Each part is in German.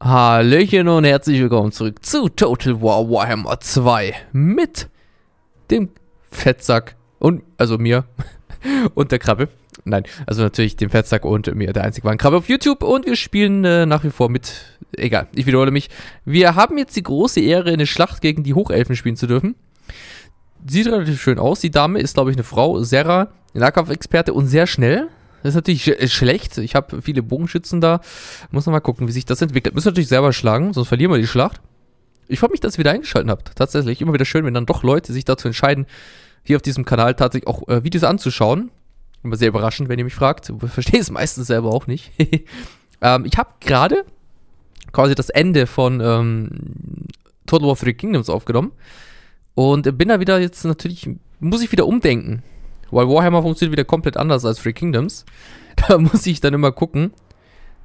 Hallöchen und herzlich willkommen zurück zu Total War Warhammer 2 mit dem Fettsack und, also mir und der Krabbe. Nein, also natürlich dem Fettsack und mir, der einzig waren Krabbe auf YouTube und wir spielen äh, nach wie vor mit, egal, ich wiederhole mich. Wir haben jetzt die große Ehre, eine Schlacht gegen die Hochelfen spielen zu dürfen. Sieht relativ schön aus, die Dame ist glaube ich eine Frau, Sarah, Nahkampfexperte und sehr schnell. Das ist natürlich sch schlecht. Ich habe viele Bogenschützen da. Muss noch mal gucken, wie sich das entwickelt. Müssen natürlich selber schlagen, sonst verlieren wir die Schlacht. Ich freue mich, dass ihr wieder eingeschaltet habt. Tatsächlich immer wieder schön, wenn dann doch Leute sich dazu entscheiden, hier auf diesem Kanal tatsächlich auch äh, Videos anzuschauen. Immer sehr überraschend, wenn ihr mich fragt. Ich verstehe es meistens selber auch nicht. ähm, ich habe gerade quasi das Ende von ähm, Total War Three Kingdoms aufgenommen. Und bin da wieder jetzt natürlich, muss ich wieder umdenken. Weil Warhammer funktioniert wieder komplett anders als Free Kingdoms. Da muss ich dann immer gucken,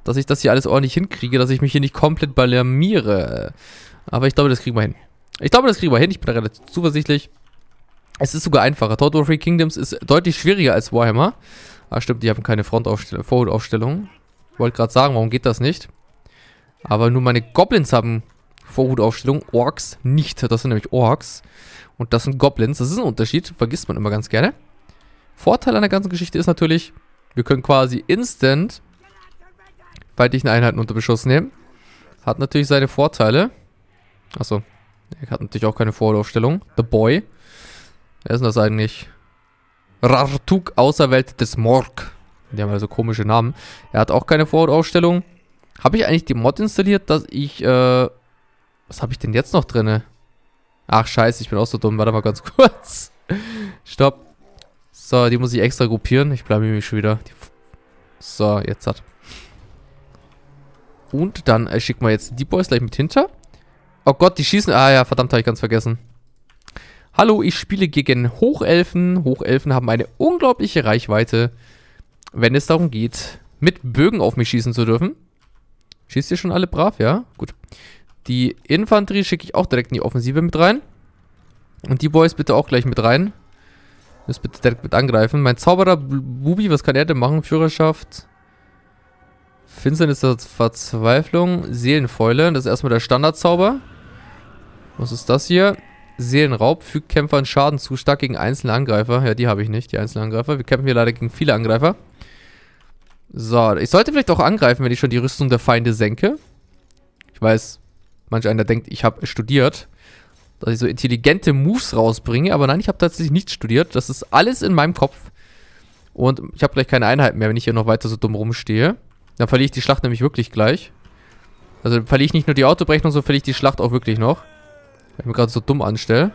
dass ich das hier alles ordentlich hinkriege, dass ich mich hier nicht komplett balamiere. Aber ich glaube, das kriegen wir hin. Ich glaube, das kriegen wir hin. Ich bin da relativ zuversichtlich. Es ist sogar einfacher. Total War Free Kingdoms ist deutlich schwieriger als Warhammer. Ah, stimmt, die haben keine Frontaufstellung, Vorhutaufstellung. Wollte gerade sagen, warum geht das nicht? Aber nur meine Goblins haben Vorhutaufstellung, Orks nicht. Das sind nämlich Orks. Und das sind Goblins. Das ist ein Unterschied, vergisst man immer ganz gerne. Vorteil an der ganzen Geschichte ist natürlich, wir können quasi instant feindlichen Einheiten unter Beschuss nehmen. Hat natürlich seine Vorteile. Achso, er hat natürlich auch keine Vorlaufstellung. The Boy. Wer ist denn das eigentlich? Rartuk, Außerwelt des Morg. Die haben also komische Namen. Er hat auch keine Vorlaufstellung. Habe ich eigentlich die Mod installiert, dass ich, äh, was habe ich denn jetzt noch drinne? Ach, scheiße, ich bin auch so dumm. Warte mal ganz kurz. Stopp. So, die muss ich extra gruppieren. Ich bleibe nämlich schon wieder. so, jetzt hat. Und dann äh, schicken wir jetzt die Boys gleich mit hinter. Oh Gott, die schießen. Ah ja, verdammt, habe ich ganz vergessen. Hallo, ich spiele gegen Hochelfen. Hochelfen haben eine unglaubliche Reichweite, wenn es darum geht, mit Bögen auf mich schießen zu dürfen. Schießt ihr schon alle brav, ja? Gut. Die Infanterie schicke ich auch direkt in die Offensive mit rein. Und die Boys bitte auch gleich mit rein. Müsst bitte direkt mit angreifen. Mein Zauberer Bubi, was kann er denn machen? Führerschaft. Finsternis der Verzweiflung. Seelenfäule. Das ist erstmal der Standardzauber. Was ist das hier? Seelenraub. Fügt Kämpfern Schaden zu. Stark gegen einzelne Angreifer. Ja, die habe ich nicht, die einzelnen Angreifer. Wir kämpfen hier leider gegen viele Angreifer. So, ich sollte vielleicht auch angreifen, wenn ich schon die Rüstung der Feinde senke. Ich weiß, manch einer denkt, ich habe studiert dass ich so intelligente Moves rausbringe. Aber nein, ich habe tatsächlich nichts studiert. Das ist alles in meinem Kopf. Und ich habe gleich keine Einheit mehr, wenn ich hier noch weiter so dumm rumstehe. Dann verliere ich die Schlacht nämlich wirklich gleich. Also verliere ich nicht nur die Autoberechnung, sondern verliere ich die Schlacht auch wirklich noch. Weil ich mir gerade so dumm anstelle.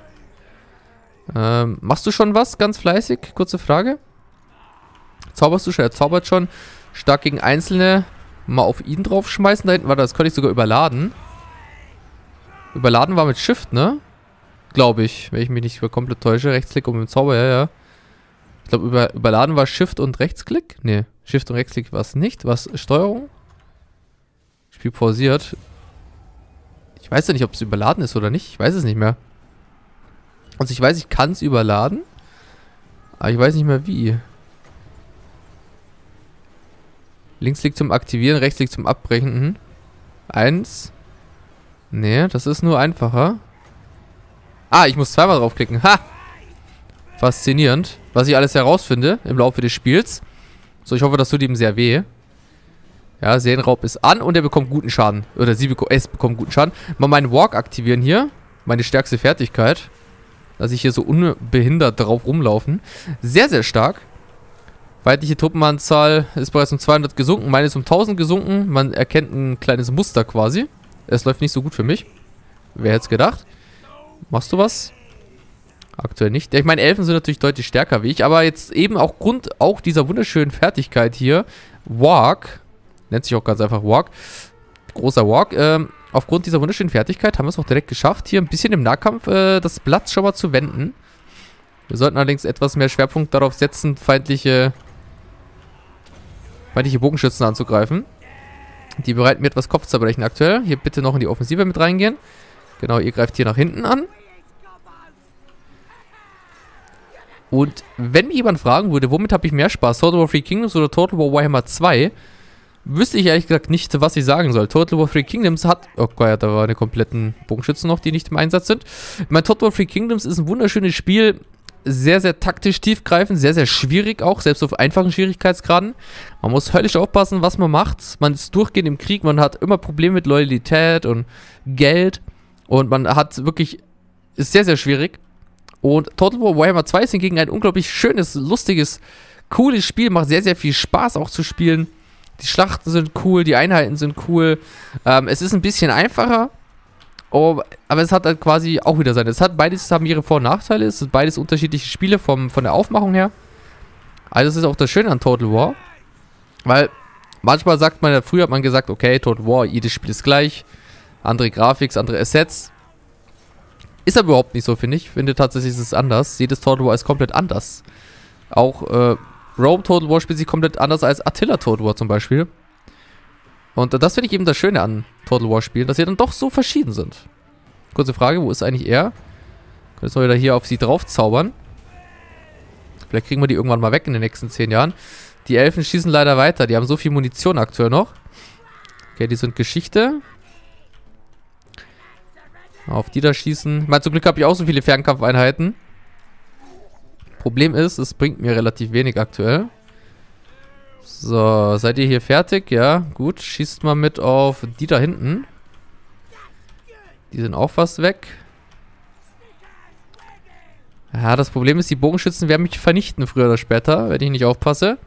Ähm, machst du schon was ganz fleißig? Kurze Frage. Zauberst du schon? Er zaubert schon. Stark gegen Einzelne. Mal auf ihn draufschmeißen. Da hinten war das. Könnte ich sogar überladen. Überladen war mit Shift, ne? glaube ich, wenn ich mich nicht über komplett täusche. Rechtsklick um den Zauber, ja, ja. Ich glaube, über, überladen war Shift und Rechtsklick. Ne, Shift und Rechtsklick war es nicht. Was Steuerung? Spiel pausiert. Ich weiß ja nicht, ob es überladen ist oder nicht. Ich weiß es nicht mehr. Also ich weiß, ich kann es überladen. Aber ich weiß nicht mehr wie. Linksklick zum Aktivieren, Rechtsklick zum Abbrechen. Mhm. Eins. Nee, das ist nur einfacher. Ah, ich muss zweimal draufklicken. Ha! Faszinierend, was ich alles herausfinde im Laufe des Spiels. So, ich hoffe, das tut ihm sehr weh. Ja, Seelenraub ist an und er bekommt guten Schaden. Oder sie beko es bekommt guten Schaden. Mal meinen Walk aktivieren hier. Meine stärkste Fertigkeit. Dass ich hier so unbehindert drauf rumlaufen. Sehr, sehr stark. Weibliche Truppenanzahl ist bereits um 200 gesunken. Meine ist um 1000 gesunken. Man erkennt ein kleines Muster quasi. Es läuft nicht so gut für mich. Wer hätte es gedacht? Machst du was? Aktuell nicht. ich meine, Elfen sind natürlich deutlich stärker wie ich, aber jetzt eben auch Grund auch dieser wunderschönen Fertigkeit hier, Walk, nennt sich auch ganz einfach Walk, großer Walk, ähm, aufgrund dieser wunderschönen Fertigkeit haben wir es auch direkt geschafft, hier ein bisschen im Nahkampf äh, das Blatt schon mal zu wenden. Wir sollten allerdings etwas mehr Schwerpunkt darauf setzen, feindliche, feindliche Bogenschützen anzugreifen. Die bereiten mir etwas Kopfzerbrechen aktuell. Hier bitte noch in die Offensive mit reingehen. Genau, ihr greift hier nach hinten an. Und wenn mich jemand fragen würde, womit habe ich mehr Spaß, Total War 3 Kingdoms oder Total War Warhammer 2, wüsste ich ehrlich gesagt nicht, was ich sagen soll. Total War 3 Kingdoms hat... Oh Gott, da waren eine kompletten Bogenschützen noch, die nicht im Einsatz sind. Mein Total War 3 Kingdoms ist ein wunderschönes Spiel. Sehr, sehr taktisch tiefgreifend, sehr, sehr schwierig auch, selbst auf einfachen Schwierigkeitsgraden. Man muss höllisch aufpassen, was man macht. Man ist durchgehend im Krieg, man hat immer Probleme mit Loyalität und Geld. Und man hat wirklich, ist sehr, sehr schwierig. Und Total War Warhammer 2 ist hingegen ein unglaublich schönes, lustiges, cooles Spiel. Macht sehr, sehr viel Spaß auch zu spielen. Die Schlachten sind cool, die Einheiten sind cool. Ähm, es ist ein bisschen einfacher, oh, aber es hat halt quasi auch wieder seine. Es hat beides haben ihre Vor- und Nachteile. Es sind beides unterschiedliche Spiele vom, von der Aufmachung her. Also das ist auch das Schöne an Total War. Weil manchmal sagt man, früher hat man gesagt, okay, Total War, jedes Spiel ist gleich andere Grafiks, andere Assets. Ist aber überhaupt nicht so, finde ich. Finde tatsächlich ist es anders. Jedes Total War ist komplett anders. Auch äh, Rome Total War spielt sich komplett anders als Attila Total War zum Beispiel. Und das finde ich eben das Schöne an Total War Spielen, dass sie dann doch so verschieden sind. Kurze Frage, wo ist eigentlich er? Können wir wieder hier auf sie drauf zaubern. Vielleicht kriegen wir die irgendwann mal weg in den nächsten 10 Jahren. Die Elfen schießen leider weiter. Die haben so viel Munition aktuell noch. Okay, die sind Geschichte. Auf die da schießen. Ich zum Glück habe ich auch so viele Fernkampfeinheiten. Problem ist, es bringt mir relativ wenig aktuell. So, seid ihr hier fertig? Ja, gut. Schießt mal mit auf die da hinten. Die sind auch fast weg. Ja, das Problem ist, die Bogenschützen werden mich vernichten früher oder später, wenn ich nicht aufpasse.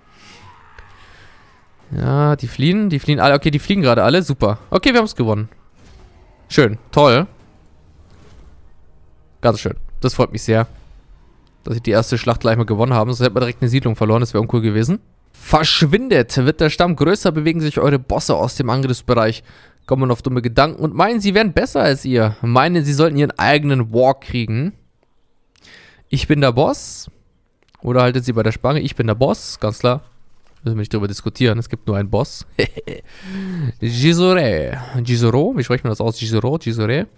Ja, die fliehen, die fliehen alle. Okay, die fliegen gerade alle. Super. Okay, wir haben es gewonnen. Schön, toll. Ganz schön. Das freut mich sehr, dass ich die erste Schlacht gleich mal gewonnen haben. Sonst hätten wir direkt eine Siedlung verloren. Das wäre uncool gewesen. Verschwindet! Wird der Stamm größer, bewegen sich eure Bosse aus dem Angriffsbereich. Kommen auf dumme Gedanken und meinen, sie wären besser als ihr. Meinen, sie sollten ihren eigenen Walk kriegen. Ich bin der Boss. Oder haltet sie bei der Spange. Ich bin der Boss, ganz klar. Müssen wir nicht darüber diskutieren. Es gibt nur einen Boss. Gisore. Gisoro, wie spricht man das aus? Gisoro, Gisore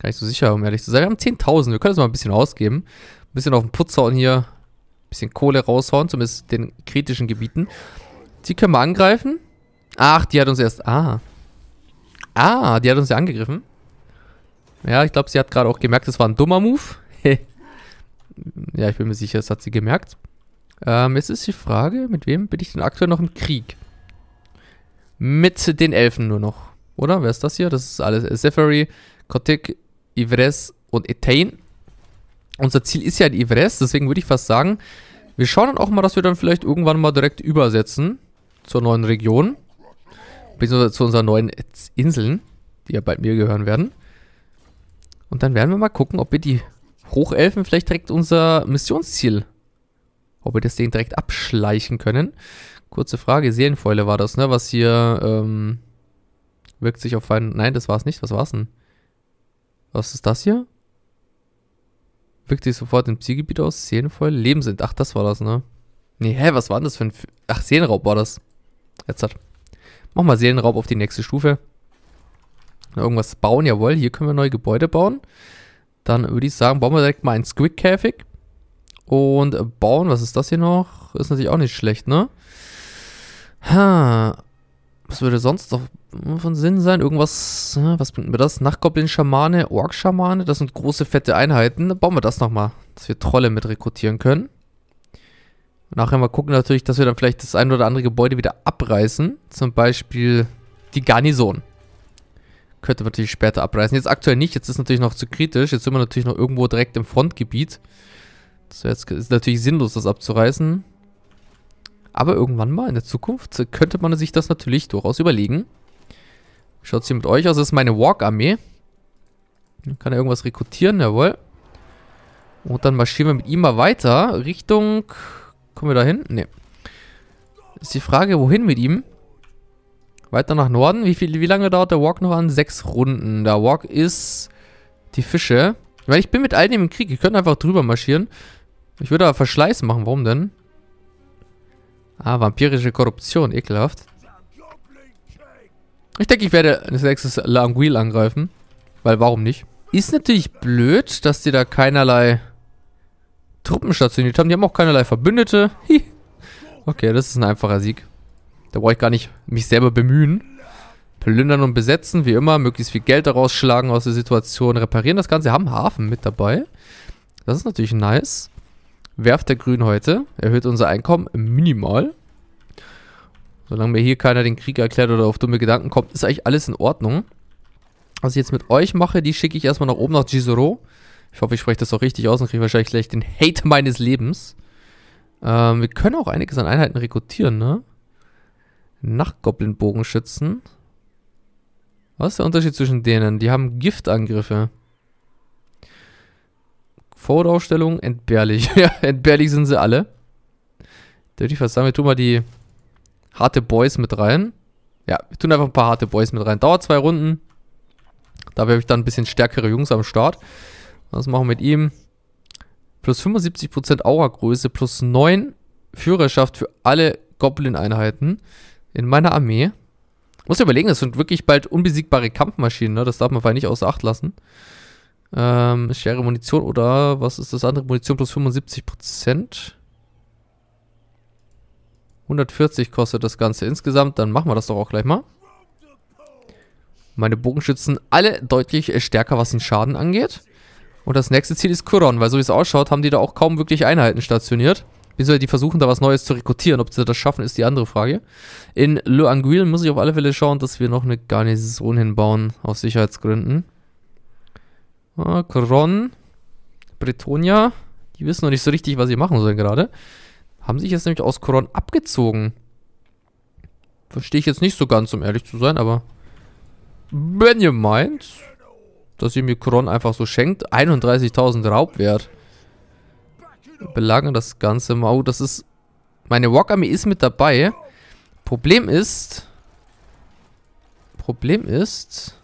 gar nicht so sicher, um ehrlich zu sein. Wir haben 10.000, wir können das mal ein bisschen ausgeben. Ein bisschen auf den Putzer und hier ein bisschen Kohle raushauen, zumindest den kritischen Gebieten. Die können wir angreifen. Ach, die hat uns erst... Ah. Ah, die hat uns ja angegriffen. Ja, ich glaube, sie hat gerade auch gemerkt, das war ein dummer Move. ja, ich bin mir sicher, das hat sie gemerkt. Ähm, jetzt ist die Frage, mit wem bin ich denn aktuell noch im Krieg? Mit den Elfen nur noch, oder? Wer ist das hier? Das ist alles äh, Zephyri, Kotick, Ivres und Etain. Unser Ziel ist ja in Ivres, deswegen würde ich fast sagen, wir schauen dann auch mal, dass wir dann vielleicht irgendwann mal direkt übersetzen zur neuen Region. Beziehungsweise zu unseren neuen Inseln, die ja bald mir gehören werden. Und dann werden wir mal gucken, ob wir die Hochelfen vielleicht direkt unser Missionsziel, ob wir das Ding direkt abschleichen können. Kurze Frage, Seelenfäule war das, ne? Was hier, ähm, wirkt sich auf einen... Nein, das war's nicht. Was war's denn? Was ist das hier? Wirkt sich sofort im Zielgebiet aus. Seelenvoll. Lebensend. Ach, das war das, ne? Nee, hä, was war denn das für ein... F Ach, Seelenraub war das. Jetzt hat... Mach mal Seelenraub auf die nächste Stufe. Irgendwas bauen, jawohl. Hier können wir neue Gebäude bauen. Dann würde ich sagen, bauen wir direkt mal einen Squid-Käfig. Und bauen, was ist das hier noch? Ist natürlich auch nicht schlecht, ne? Ha, was würde sonst noch hm, von Sinn sein? Irgendwas, was bringt mir das? Nachtgoblin-Schamane, Ork-Schamane, das sind große, fette Einheiten. Dann bauen wir das nochmal, dass wir Trolle mit rekrutieren können. Nachher mal gucken natürlich, dass wir dann vielleicht das ein oder andere Gebäude wieder abreißen. Zum Beispiel die Garnison. Könnte man natürlich später abreißen. Jetzt aktuell nicht, jetzt ist es natürlich noch zu kritisch. Jetzt sind wir natürlich noch irgendwo direkt im Frontgebiet. Das wäre jetzt ist natürlich sinnlos, das abzureißen. Aber irgendwann mal in der Zukunft könnte man sich das natürlich durchaus überlegen. Schaut es hier mit euch aus? Das ist meine Walk-Armee. Kann er irgendwas rekrutieren? Jawohl. Und dann marschieren wir mit ihm mal weiter. Richtung... Kommen wir da hin? Ne. Ist die Frage, wohin mit ihm? Weiter nach Norden. Wie, viel, wie lange dauert der Walk noch an? Sechs Runden. Der Walk ist die Fische. Weil ich bin mit all dem im Krieg. Ich könnte einfach drüber marschieren. Ich würde aber Verschleiß machen. Warum denn? Ah, vampirische Korruption, ekelhaft. Ich denke, ich werde das nächste Languil angreifen. Weil, warum nicht? Ist natürlich blöd, dass die da keinerlei Truppen stationiert haben. Die haben auch keinerlei Verbündete. Hi. Okay, das ist ein einfacher Sieg. Da brauche ich gar nicht mich selber bemühen. Plündern und besetzen, wie immer. Möglichst viel Geld daraus schlagen aus der Situation. Reparieren das Ganze. Wir Haben Hafen mit dabei. Das ist natürlich nice. Werft der Grün heute, erhöht unser Einkommen minimal. Solange mir hier keiner den Krieg erklärt oder auf dumme Gedanken kommt, ist eigentlich alles in Ordnung. Was ich jetzt mit euch mache, die schicke ich erstmal nach oben nach Jizoro. Ich hoffe, ich spreche das auch richtig aus und kriege wahrscheinlich gleich den Hate meines Lebens. Ähm, wir können auch einiges an Einheiten rekrutieren, ne? Nachtgoblin-Bogenschützen. Was ist der Unterschied zwischen denen? Die haben Giftangriffe. Vorderstellung entbehrlich. ja, entbehrlich sind sie alle. Da würde ich fast sagen, wir tun mal die harte Boys mit rein. Ja, wir tun einfach ein paar harte Boys mit rein. Dauert zwei Runden. Da habe ich dann ein bisschen stärkere Jungs am Start. Was machen wir mit ihm? Plus 75% Aura-Größe, plus 9 Führerschaft für alle Goblin-Einheiten in meiner Armee. Muss ja überlegen, das sind wirklich bald unbesiegbare Kampfmaschinen, ne? Das darf man vielleicht nicht außer Acht lassen. Ähm, schwere Munition oder was ist das andere? Munition plus 75%. 140 kostet das Ganze insgesamt. Dann machen wir das doch auch gleich mal. Meine Bogenschützen alle deutlich stärker, was den Schaden angeht. Und das nächste Ziel ist Kuron, weil so wie es ausschaut, haben die da auch kaum wirklich Einheiten stationiert. Wieso die versuchen da was Neues zu rekrutieren. Ob sie das schaffen, ist die andere Frage. In Le Anguille muss ich auf alle Fälle schauen, dass wir noch eine Garnison hinbauen, aus Sicherheitsgründen. Ah, Kron, Bretonia, die wissen noch nicht so richtig, was sie machen sollen gerade. Haben sich jetzt nämlich aus Kron abgezogen. Verstehe ich jetzt nicht so ganz, um ehrlich zu sein, aber wenn ihr meint, dass ihr mir Kron einfach so schenkt, 31.000 Raubwert. Belangen das Ganze mal. Oh, das ist... Meine Walk Army ist mit dabei. Problem ist... Problem ist...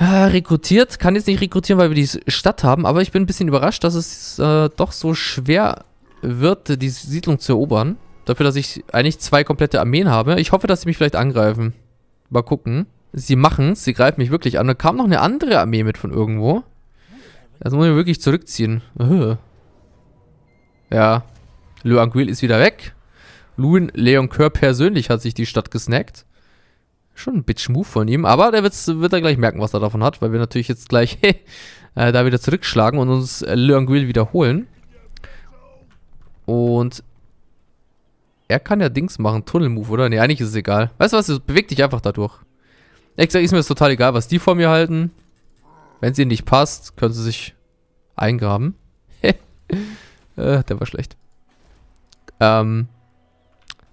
Äh, rekrutiert. Kann jetzt nicht rekrutieren, weil wir die Stadt haben, aber ich bin ein bisschen überrascht, dass es äh, doch so schwer wird, die Siedlung zu erobern. Dafür, dass ich eigentlich zwei komplette Armeen habe. Ich hoffe, dass sie mich vielleicht angreifen. Mal gucken. Sie machen es, sie greifen mich wirklich an. Da kam noch eine andere Armee mit von irgendwo. Das muss ich wirklich zurückziehen. Äh. Ja. Le Anguil ist wieder weg. Luin Leon Kerr persönlich hat sich die Stadt gesnackt. Schon ein Bitch-Move von ihm, aber der wird's, wird er gleich merken, was er davon hat, weil wir natürlich jetzt gleich äh, da wieder zurückschlagen und uns äh, Leonguil wiederholen. Und er kann ja Dings machen, Tunnel-Move, oder? Ne, eigentlich ist es egal. Weißt du was, beweg dich einfach dadurch. Ehrlich gesagt ist mir das total egal, was die vor mir halten. Wenn es ihnen nicht passt, können sie sich eingraben. äh, der war schlecht. Ähm,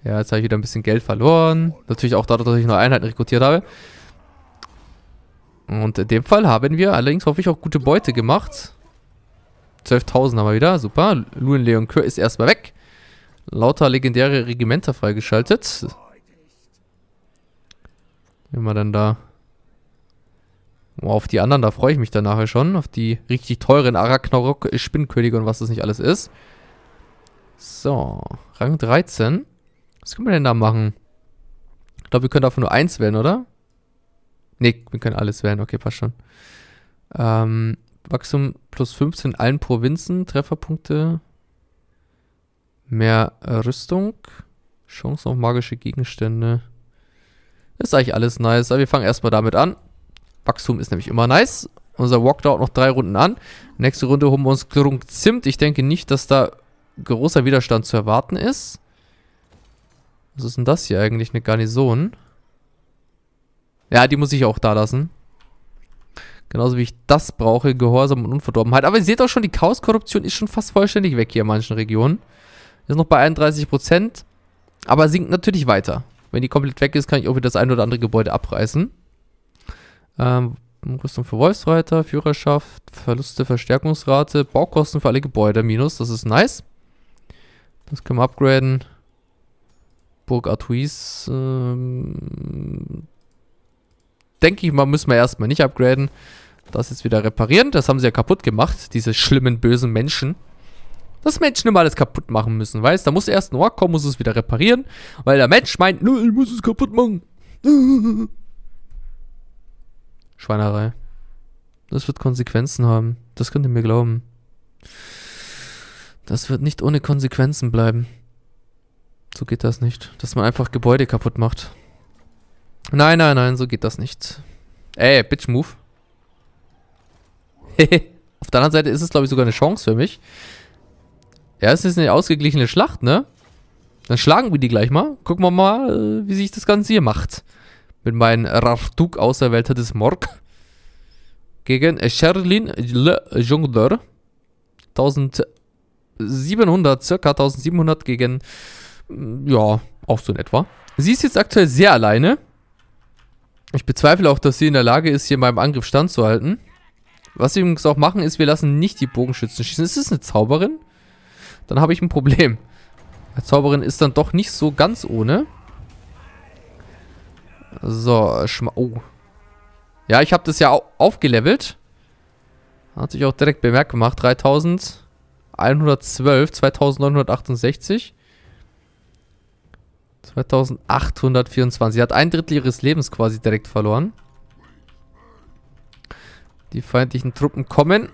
ja, jetzt habe ich wieder ein bisschen Geld verloren. Natürlich auch dadurch, dass ich nur Einheiten rekrutiert habe. Und in dem Fall haben wir allerdings hoffe ich auch gute Beute gemacht. 12.000 haben wir wieder, super. Luin Leon Kür ist erstmal weg. Lauter legendäre Regimenter freigeschaltet. Wenn wir dann da. Oh, auf die anderen, da freue ich mich dann nachher schon. Auf die richtig teuren Arachnorok, Spinnenkönige und was das nicht alles ist. So, Rang 13. Was können wir denn da machen? Ich glaube, wir können davon nur eins wählen, oder? Ne, wir können alles wählen. Okay, passt schon. Ähm, Wachstum plus 15 in allen Provinzen, Trefferpunkte, mehr äh, Rüstung, Chance auf magische Gegenstände. Ist eigentlich alles nice, aber wir fangen erstmal damit an. Wachstum ist nämlich immer nice. Unser Walk dauert noch drei Runden an. Nächste Runde holen wir uns Klirrung Zimt. Ich denke nicht, dass da großer Widerstand zu erwarten ist. Was ist denn das hier eigentlich? Eine Garnison? Ja, die muss ich auch da lassen. Genauso wie ich das brauche, Gehorsam und Unverdorbenheit. Aber ihr seht auch schon, die Chaoskorruption ist schon fast vollständig weg hier in manchen Regionen. Ist noch bei 31%, aber sinkt natürlich weiter. Wenn die komplett weg ist, kann ich auch wieder das ein oder andere Gebäude abreißen. Ähm, Rüstung für Wolfsreiter, Führerschaft, Verluste, Verstärkungsrate, Baukosten für alle Gebäude minus, das ist nice. Das können wir upgraden. Burg Artois, ähm, denke ich mal, müssen wir erstmal nicht upgraden. Das jetzt wieder reparieren. Das haben sie ja kaputt gemacht, diese schlimmen, bösen Menschen. Dass Menschen immer alles kaputt machen müssen, weißt? du? Da muss erst ein Ork kommen, muss es wieder reparieren. Weil der Mensch meint, nö, ich muss es kaputt machen. Schweinerei. Das wird Konsequenzen haben. Das könnt ihr mir glauben. Das wird nicht ohne Konsequenzen bleiben. So geht das nicht. Dass man einfach Gebäude kaputt macht. Nein, nein, nein, so geht das nicht. Ey, Bitch Move. Auf der anderen Seite ist es, glaube ich, sogar eine Chance für mich. Ja, es ist eine ausgeglichene Schlacht, ne? Dann schlagen wir die gleich mal. Gucken wir mal, wie sich das Ganze hier macht. Mit meinem Rartuk Auserwählter des Morg. Gegen Sherlin Le Jungler. 1700, circa 1700 gegen äh, ja, auch so in etwa. Sie ist jetzt aktuell sehr alleine. Ich bezweifle auch, dass sie in der Lage ist, hier meinem Angriff standzuhalten. Was wir übrigens auch machen, ist, wir lassen nicht die Bogenschützen schießen. Ist es eine Zauberin? Dann habe ich ein Problem. Eine Zauberin ist dann doch nicht so ganz ohne. So, Schma oh. Ja, ich habe das ja aufgelevelt. Hat sich auch direkt bemerkt gemacht. 3112, 2968. 2824. Er hat ein Drittel ihres Lebens quasi direkt verloren. Die feindlichen Truppen kommen.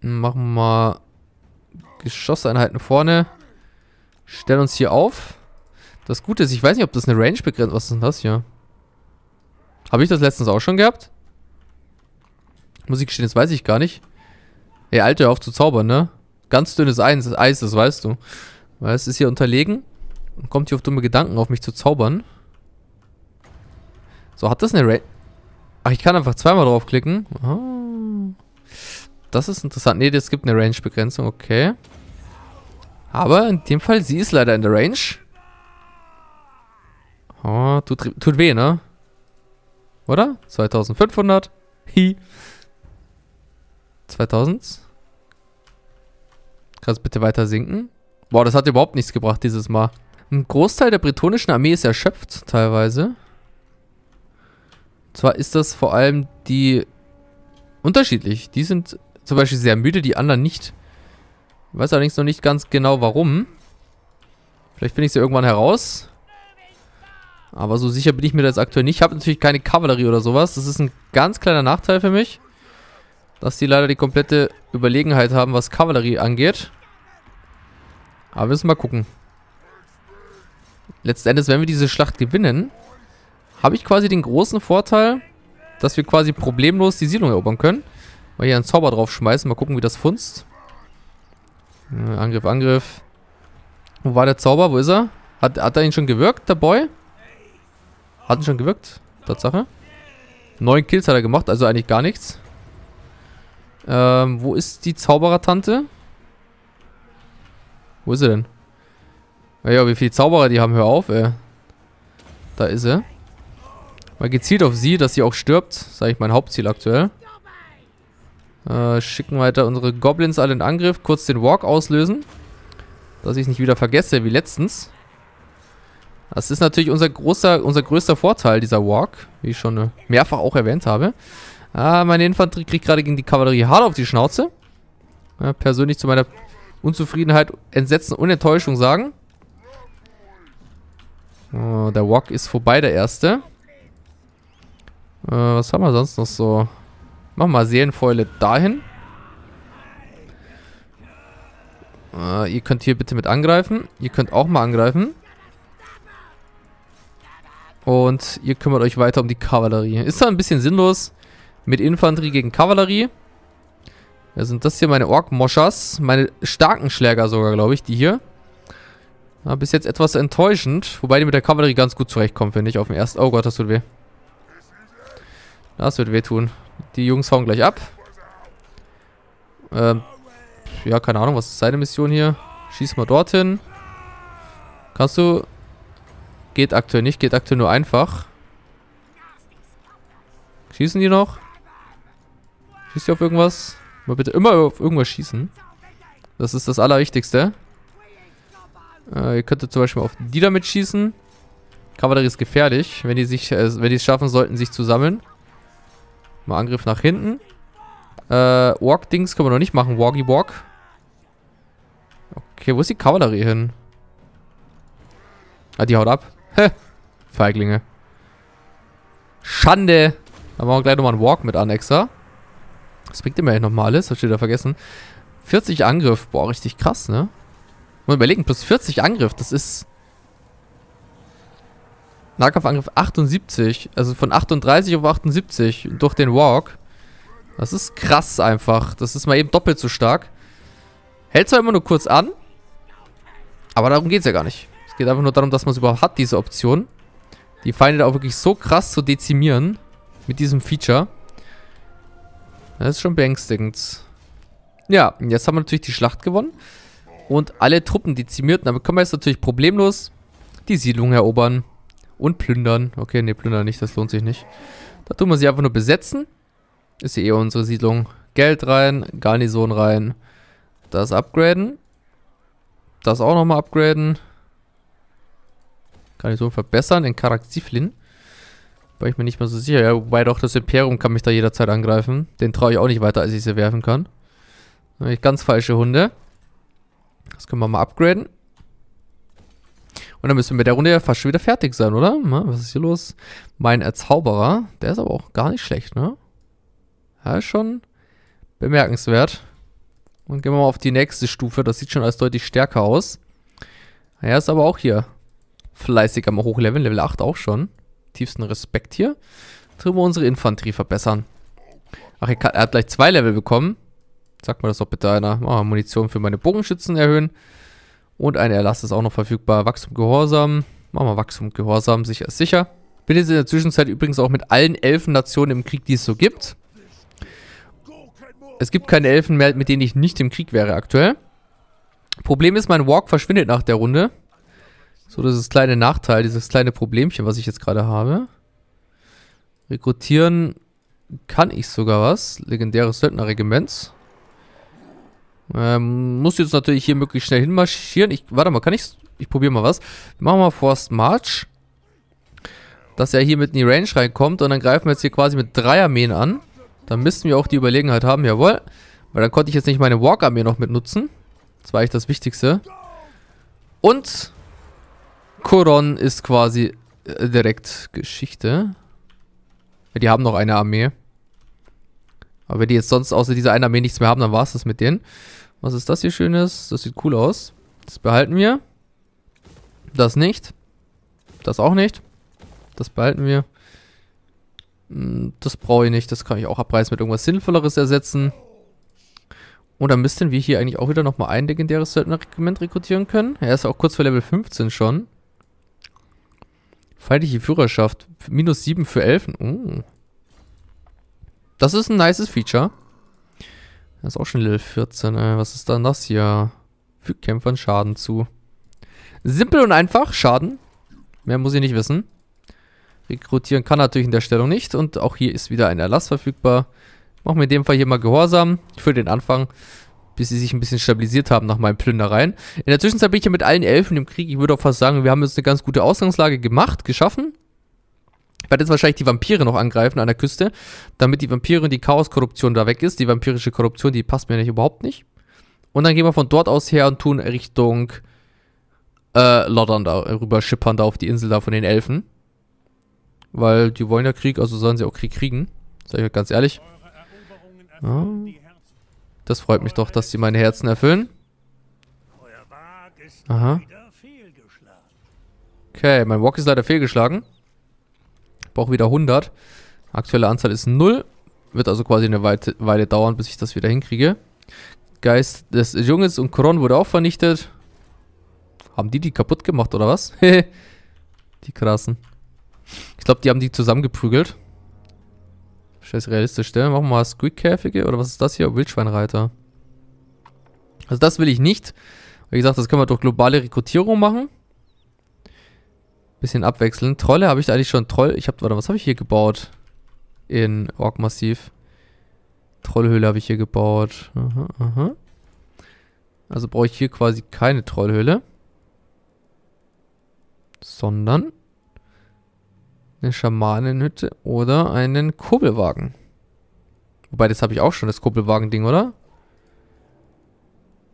Machen wir mal Geschosseinheiten vorne. Stellen uns hier auf. Das Gute ist, ich weiß nicht, ob das eine Range begrenzt. Was ist denn das hier? Habe ich das letztens auch schon gehabt? Muss ich gestehen, das weiß ich gar nicht. Ey, Alter, auf zu zaubern, ne? Ganz dünnes Eis das weißt du. Weil es ist hier unterlegen. Und kommt hier auf dumme Gedanken, auf mich zu zaubern. So, hat das eine Range? Ach, ich kann einfach zweimal draufklicken. Oh. Das ist interessant. Ne, es gibt eine Range-Begrenzung. Okay. Aber in dem Fall, sie ist leider in der Range. Oh, tut, tut weh, ne? Oder? 2500. Hi. 2000. Kannst bitte weiter sinken? Boah, das hat überhaupt nichts gebracht dieses Mal. Ein Großteil der bretonischen Armee ist erschöpft, teilweise. Und zwar ist das vor allem die unterschiedlich. Die sind zum Beispiel sehr müde, die anderen nicht. Ich weiß allerdings noch nicht ganz genau, warum. Vielleicht finde ich sie irgendwann heraus. Aber so sicher bin ich mir das aktuell nicht. Ich habe natürlich keine Kavallerie oder sowas. Das ist ein ganz kleiner Nachteil für mich. Dass die leider die komplette Überlegenheit haben, was Kavallerie angeht. Aber wir müssen mal gucken letzten Endes, wenn wir diese Schlacht gewinnen, habe ich quasi den großen Vorteil, dass wir quasi problemlos die Siedlung erobern können. Mal hier einen Zauber drauf schmeißen, mal gucken, wie das funzt. Äh, Angriff, Angriff. Wo war der Zauber? Wo ist er? Hat, hat er ihn schon gewirkt, der Boy? Hat ihn schon gewirkt, Tatsache. Neun Kills hat er gemacht, also eigentlich gar nichts. Ähm, wo ist die Zauberertante? Wo ist sie denn? Ja, wie viele Zauberer die haben, hör auf, ey. Da ist er. Mal gezielt auf sie, dass sie auch stirbt. Sage ich mein Hauptziel aktuell. Äh, schicken weiter unsere Goblins alle in Angriff. Kurz den Walk auslösen. Dass ich es nicht wieder vergesse, wie letztens. Das ist natürlich unser, großer, unser größter Vorteil, dieser Walk. Wie ich schon äh, mehrfach auch erwähnt habe. Ah, meine Infanterie kriegt gerade gegen die Kavallerie hart auf die Schnauze. Ja, persönlich zu meiner Unzufriedenheit, Entsetzen und Enttäuschung sagen. Oh, der Walk ist vorbei, der erste. Äh, was haben wir sonst noch so? Machen wir Seelenfäule dahin. Äh, ihr könnt hier bitte mit angreifen. Ihr könnt auch mal angreifen. Und ihr kümmert euch weiter um die Kavallerie. Ist da ein bisschen sinnlos mit Infanterie gegen Kavallerie. Da sind das hier meine Ork-Moschers. Meine starken Schläger sogar, glaube ich, die hier. Ja, bis jetzt etwas enttäuschend. Wobei die mit der Kavallerie ganz gut zurechtkommen, finde ich, auf dem ersten... Oh Gott, das tut weh. Das wird wehtun. Die Jungs hauen gleich ab. Ähm, ja, keine Ahnung, was ist seine Mission hier? Schieß mal dorthin. Kannst du... Geht aktuell nicht, geht aktuell nur einfach. Schießen die noch? Schießt die auf irgendwas? Mal bitte immer auf irgendwas schießen. Das ist das Allerwichtigste. Äh, ihr könntet zum Beispiel auf die damit schießen. Kavallerie ist gefährlich, wenn die sich, äh, wenn die es schaffen sollten, sich zu sammeln. Mal Angriff nach hinten. Äh, Walk-Dings können wir noch nicht machen. Walkie-Walk. Okay, wo ist die Kavallerie hin? Ah, die haut ab. Hä? Feiglinge. Schande. Dann machen wir gleich nochmal einen Walk mit an extra. Das bringt mir eigentlich nochmal alles. Das steht da vergessen. 40 Angriff. Boah, richtig krass, ne? Mal überlegen, plus 40 Angriff, das ist... Nahkampfangriff 78, also von 38 auf 78 durch den Walk. Das ist krass einfach. Das ist mal eben doppelt so stark. Hält zwar immer nur kurz an, aber darum geht es ja gar nicht. Es geht einfach nur darum, dass man es überhaupt hat, diese Option. Die Feinde da auch wirklich so krass zu dezimieren mit diesem Feature. Das ist schon beängstigend. Ja, jetzt haben wir natürlich die Schlacht gewonnen und alle Truppen dezimierten. Damit können wir jetzt natürlich problemlos die Siedlung erobern und plündern. Okay, ne, plündern nicht, das lohnt sich nicht. Da tun wir sie einfach nur besetzen. Ist ja eh unsere Siedlung. Geld rein, Garnison rein. Das upgraden. Das auch nochmal upgraden. Garnison verbessern in Karakziflin. War ich mir nicht mehr so sicher. Ja, wobei doch das Imperium kann mich da jederzeit angreifen. Den traue ich auch nicht weiter, als ich sie werfen kann. Ganz falsche Hunde. Das können wir mal upgraden. Und dann müssen wir mit der Runde ja fast schon wieder fertig sein, oder? Was ist hier los? Mein Erzauberer, der ist aber auch gar nicht schlecht, ne? Ja, ist schon bemerkenswert. Und gehen wir mal auf die nächste Stufe. Das sieht schon alles deutlich stärker aus. Er ist aber auch hier fleißig am Hochleveln. Level 8 auch schon. Tiefsten Respekt hier. wir unsere Infanterie verbessern. Ach, er hat gleich zwei Level bekommen. Sag mir das doch bitte einer. Oh, Munition für meine Bogenschützen erhöhen. Und ein Erlass ist auch noch verfügbar. Wachstum Gehorsam. Machen wir Wachstum Gehorsam. Sicher ist sicher. Bin jetzt in der Zwischenzeit übrigens auch mit allen Elfen-Nationen im Krieg, die es so gibt. Es gibt keine Elfen mehr, mit denen ich nicht im Krieg wäre aktuell. Problem ist, mein Walk verschwindet nach der Runde. So, das ist das kleine Nachteil, dieses kleine Problemchen, was ich jetzt gerade habe. Rekrutieren kann ich sogar was. Legendäres Söldnerregiments. Ähm, muss jetzt natürlich hier möglichst schnell hinmarschieren. Ich, warte mal, kann ich's? Ich probiere mal was. Machen Wir mal Forced March. Dass er hier mit in die Range reinkommt. Und dann greifen wir jetzt hier quasi mit drei Armeen an. Dann müssten wir auch die Überlegenheit haben. Jawohl. Weil dann konnte ich jetzt nicht meine Walk-Armee noch mitnutzen. Das war eigentlich das Wichtigste. Und Koron ist quasi äh, direkt Geschichte. die haben noch eine Armee. Aber wenn die jetzt sonst außer dieser einen Armee nichts mehr haben, dann war es das mit denen. Was ist das hier Schönes? Das sieht cool aus. Das behalten wir. Das nicht. Das auch nicht. Das behalten wir. Hm, das brauche ich nicht. Das kann ich auch abreißen mit irgendwas Sinnvolleres ersetzen. Und dann müssten wir hier eigentlich auch wieder nochmal ein legendäres Söldner-Regiment rekrutieren können. Er ist auch kurz vor Level 15 schon. Feindliche Führerschaft. Minus 7 für Elfen. Oh. Das ist ein nices Feature. Das ist auch schon Level 14. Ey. Was ist dann das hier? Fügt Kämpfern Schaden zu. Simpel und einfach. Schaden. Mehr muss ich nicht wissen. Rekrutieren kann natürlich in der Stellung nicht. Und auch hier ist wieder ein Erlass verfügbar. Machen wir in dem Fall hier mal Gehorsam. Für den Anfang. Bis sie sich ein bisschen stabilisiert haben nach meinen Plündereien. In der Zwischenzeit bin ich ja mit allen Elfen im Krieg. Ich würde auch fast sagen, wir haben jetzt eine ganz gute Ausgangslage gemacht, geschaffen. Ich werde jetzt wahrscheinlich die Vampire noch angreifen an der Küste, damit die Vampire und die Chaos-Korruption da weg ist. Die vampirische Korruption, die passt mir nicht überhaupt nicht. Und dann gehen wir von dort aus her und tun Richtung äh, Loddern da äh, rüber schippern da auf die Insel da von den Elfen. Weil die wollen ja Krieg, also sollen sie auch Krieg kriegen. Sag ich euch ganz ehrlich. Ja. Das freut mich doch, dass sie meine Herzen erfüllen. Aha. Okay, mein Walk ist leider fehlgeschlagen brauche wieder 100. Aktuelle Anzahl ist 0. Wird also quasi eine Weile dauern, bis ich das wieder hinkriege. Geist des Junges und Kron wurde auch vernichtet. Haben die die kaputt gemacht, oder was? die krassen. Ich glaube, die haben die zusammengeprügelt. Scheiß realistisch, ne? Machen wir mal Squid-Käfige, oder was ist das hier? Wildschweinreiter. Also das will ich nicht. Wie gesagt, das können wir durch globale Rekrutierung machen. Bisschen abwechseln. Trolle habe ich da eigentlich schon. Troll. Ich habe. Warte, was habe ich hier gebaut? In Ork-Massiv. Trollhöhle habe ich hier gebaut. Aha, aha. Also brauche ich hier quasi keine Trollhöhle. Sondern eine Schamanenhütte oder einen Kurbelwagen. Wobei, das habe ich auch schon, das Kurbelwagen-Ding, oder?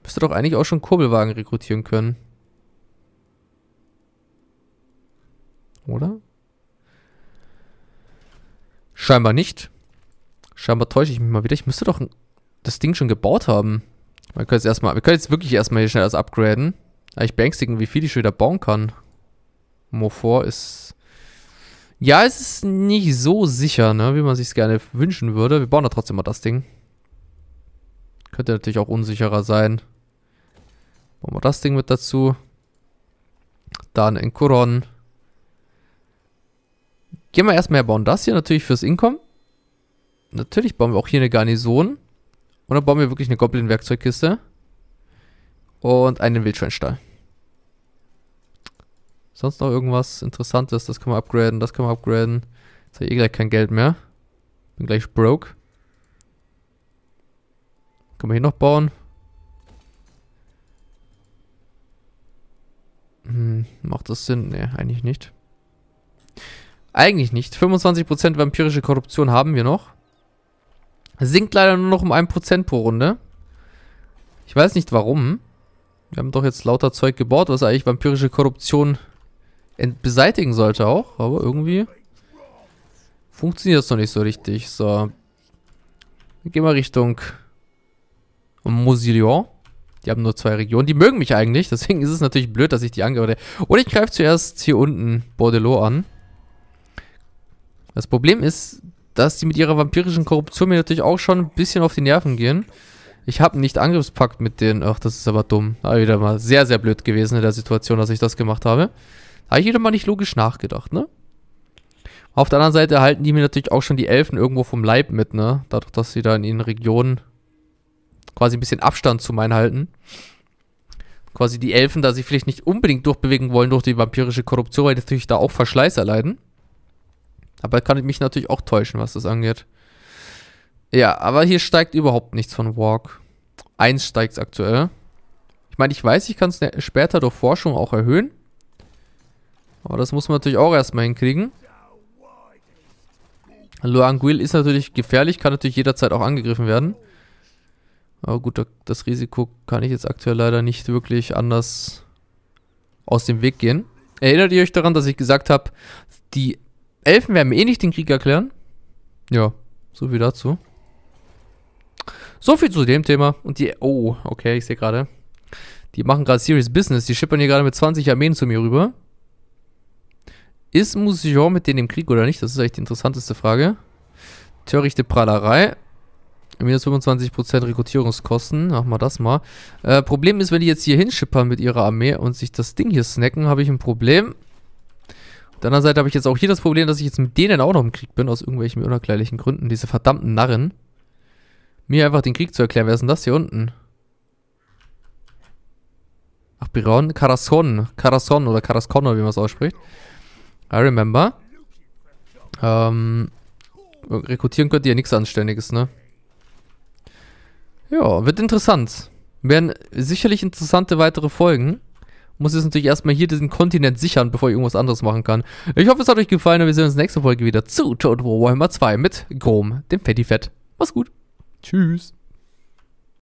Müsste doch eigentlich auch schon Kurbelwagen rekrutieren können. Oder? Scheinbar nicht. Scheinbar täusche ich mich mal wieder. Ich müsste doch das Ding schon gebaut haben. Wir können jetzt erstmal, wir können jetzt wirklich erstmal hier schnell das upgraden. Eigentlich beängstigen, wie viel ich schon wieder bauen kann. Mofor ist... Ja, es ist nicht so sicher, ne, wie man sich gerne wünschen würde. Wir bauen da trotzdem mal das Ding. Könnte natürlich auch unsicherer sein. Bauen wir das Ding mit dazu. Dann Enkuron. Gehen wir erstmal her, bauen das hier natürlich fürs Inkommen. Natürlich bauen wir auch hier eine Garnison. Und dann bauen wir wirklich eine Goblin-Werkzeugkiste. Und einen Wildschweinstall. Sonst noch irgendwas Interessantes? Das kann man upgraden, das kann man upgraden. Jetzt habe ich eh gleich kein Geld mehr. Bin gleich broke. Können wir hier noch bauen? Hm, macht das Sinn? Ne, eigentlich nicht. Eigentlich nicht. 25% vampirische Korruption haben wir noch. Sinkt leider nur noch um 1% pro Runde. Ich weiß nicht warum. Wir haben doch jetzt lauter Zeug gebaut, was eigentlich vampirische Korruption beseitigen sollte auch. Aber irgendwie funktioniert das noch nicht so richtig. So. Gehen wir Richtung Mosillon. Die haben nur zwei Regionen. Die mögen mich eigentlich. Deswegen ist es natürlich blöd, dass ich die angehöre. Und ich greife zuerst hier unten Bordelot an. Das Problem ist, dass die mit ihrer vampirischen Korruption mir natürlich auch schon ein bisschen auf die Nerven gehen. Ich habe nicht Angriffspakt mit denen. Ach, das ist aber dumm. Aber wieder mal sehr, sehr blöd gewesen in der Situation, dass ich das gemacht habe. Da habe ich wieder mal nicht logisch nachgedacht, ne? Auf der anderen Seite halten die mir natürlich auch schon die Elfen irgendwo vom Leib mit, ne? Dadurch, dass sie da in ihren Regionen quasi ein bisschen Abstand zu meinen halten. Quasi die Elfen, da sie vielleicht nicht unbedingt durchbewegen wollen durch die vampirische Korruption, weil die natürlich da auch Verschleiß erleiden. Aber kann ich mich natürlich auch täuschen, was das angeht. Ja, aber hier steigt überhaupt nichts von Walk. Eins steigt aktuell. Ich meine, ich weiß, ich kann es ne-, später durch Forschung auch erhöhen. Aber das muss man natürlich auch erstmal hinkriegen. Luanguil ist natürlich gefährlich, kann natürlich jederzeit auch angegriffen werden. Aber gut, das Risiko kann ich jetzt aktuell leider nicht wirklich anders aus dem Weg gehen. Erinnert ihr euch daran, dass ich gesagt habe, die Elfen werden mir eh nicht den Krieg erklären. Ja, so viel dazu. So viel zu dem Thema. Und die. Oh, okay, ich sehe gerade. Die machen gerade Serious Business. Die schippern hier gerade mit 20 Armeen zu mir rüber. Ist Musillon mit denen im Krieg oder nicht? Das ist eigentlich die interessanteste Frage. Törichte Prahlerei. Minus 25% Rekrutierungskosten. Machen wir das mal. Äh, Problem ist, wenn die jetzt hier hinschippern mit ihrer Armee und sich das Ding hier snacken, habe ich ein Problem der anderen Seite habe ich jetzt auch hier das Problem, dass ich jetzt mit denen auch noch im Krieg bin, aus irgendwelchen unerklärlichen Gründen. Diese verdammten Narren. Mir einfach den Krieg zu erklären. Wer ist denn das hier unten? Ach, Biron? Karason. Karason oder Carascon, oder wie man es ausspricht. I remember. Ähm, rekrutieren könnt ihr ja nichts Anständiges, ne? Ja, wird interessant. Werden sicherlich interessante weitere Folgen muss jetzt natürlich erstmal hier diesen Kontinent sichern, bevor ich irgendwas anderes machen kann. Ich hoffe, es hat euch gefallen und wir sehen uns in der nächsten Folge wieder zu Total War Warhammer 2 mit Grom, dem Fettifett. Mach's gut. Tschüss.